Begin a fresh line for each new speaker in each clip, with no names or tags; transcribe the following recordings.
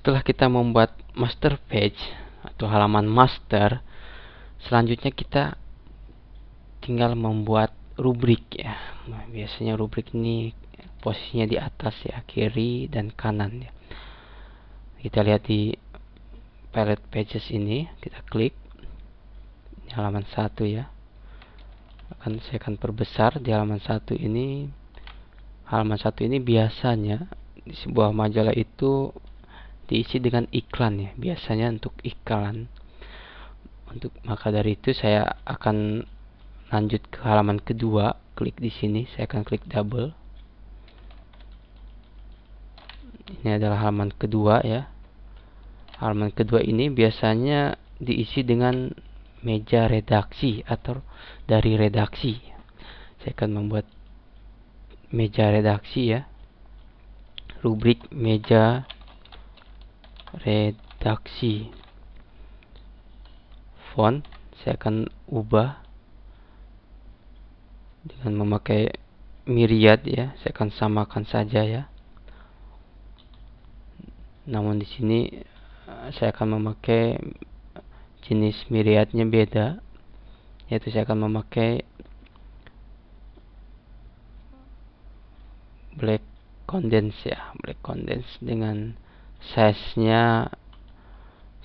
setelah kita membuat master page atau halaman master selanjutnya kita tinggal membuat rubrik ya nah, biasanya rubrik ini posisinya di atas ya kiri dan kanan ya kita lihat di palette pages ini kita klik ini halaman satu ya akan saya akan perbesar di halaman satu ini halaman satu ini biasanya di sebuah majalah itu diisi dengan iklan ya biasanya untuk iklan untuk maka dari itu saya akan lanjut ke halaman kedua klik di sini saya akan klik double ini adalah halaman kedua ya halaman kedua ini biasanya diisi dengan meja redaksi atau dari redaksi saya akan membuat meja redaksi ya rubrik meja redaksi font saya akan ubah dengan memakai miriad ya saya akan samakan saja ya namun di sini eh, saya akan memakai jenis miriadnya beda yaitu saya akan memakai black condense ya black condense dengan size-nya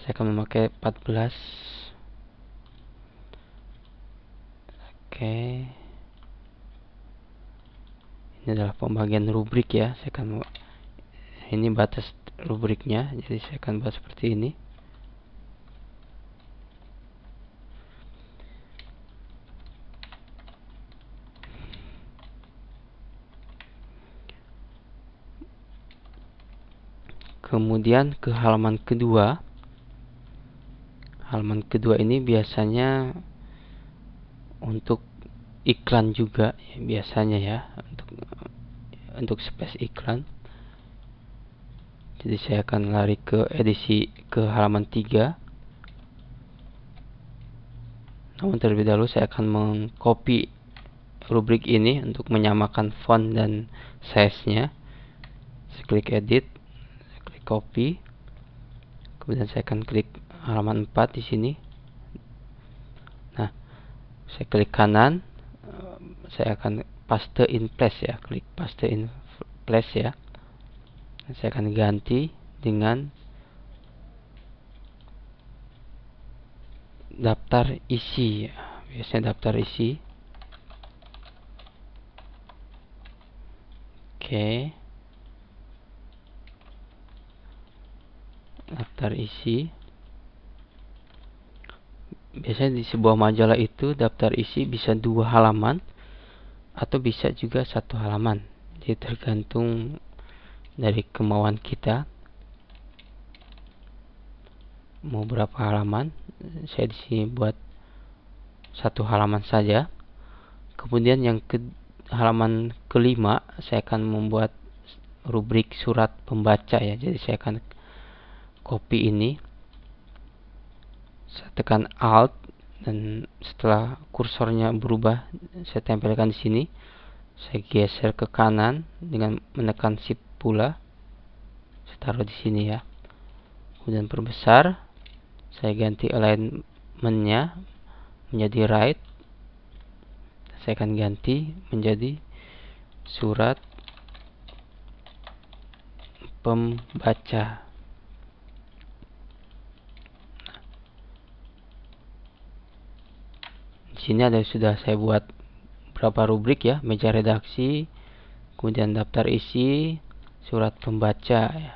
saya akan memakai 14 oke ini adalah pembagian rubrik ya saya akan ini batas rubriknya jadi saya akan buat seperti ini kemudian ke halaman kedua halaman kedua ini biasanya untuk iklan juga biasanya ya untuk untuk space iklan jadi saya akan lari ke edisi ke halaman 3 namun terlebih dahulu saya akan mengcopy rubrik ini untuk menyamakan font dan size nya saya klik edit copy kemudian saya akan klik halaman 4 di sini nah saya klik kanan eh, saya akan paste in place ya klik paste in place ya saya akan ganti dengan daftar isi ya. biasanya daftar isi oke okay. daftar isi biasanya di sebuah majalah itu daftar isi bisa dua halaman atau bisa juga satu halaman jadi tergantung dari kemauan kita mau berapa halaman saya di sini buat satu halaman saja kemudian yang ke halaman kelima saya akan membuat rubrik surat pembaca ya jadi saya akan copy ini saya tekan alt dan setelah kursornya berubah saya tempelkan di sini saya geser ke kanan dengan menekan shift pula saya taruh di sini ya kemudian perbesar saya ganti alignmentnya menjadi right saya akan ganti menjadi surat pembaca sini ada sudah saya buat berapa rubrik ya, meja redaksi, kemudian daftar isi, surat pembaca ya.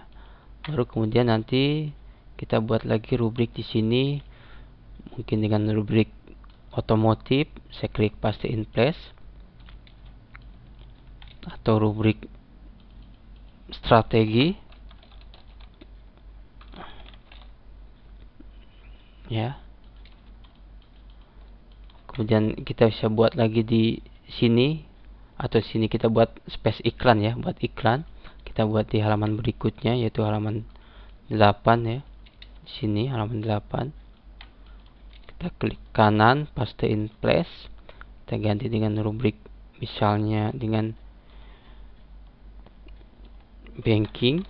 Baru kemudian nanti kita buat lagi rubrik di sini mungkin dengan rubrik otomotif, saya klik in place atau rubrik strategi ya kemudian kita bisa buat lagi di sini atau sini kita buat space iklan ya buat iklan kita buat di halaman berikutnya yaitu halaman 8 ya sini halaman 8 kita klik kanan paste in place kita ganti dengan rubrik misalnya dengan banking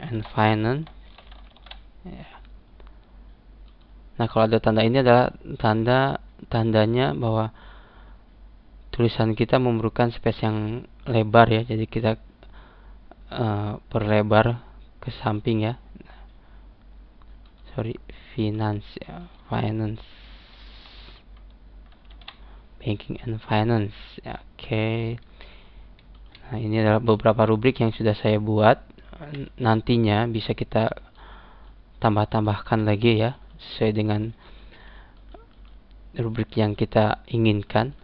and finance yeah. Nah, kalau ada tanda ini adalah tanda tandanya bahwa tulisan kita memerlukan space yang lebar ya. Jadi kita uh, eh, perlebar ke samping ya. Sorry, finance ya, finance banking and finance. Ya, Oke. Okay. Nah, ini adalah beberapa rubrik yang sudah saya buat. Nantinya bisa kita tambah-tambahkan lagi ya sesuai dengan rubrik yang kita inginkan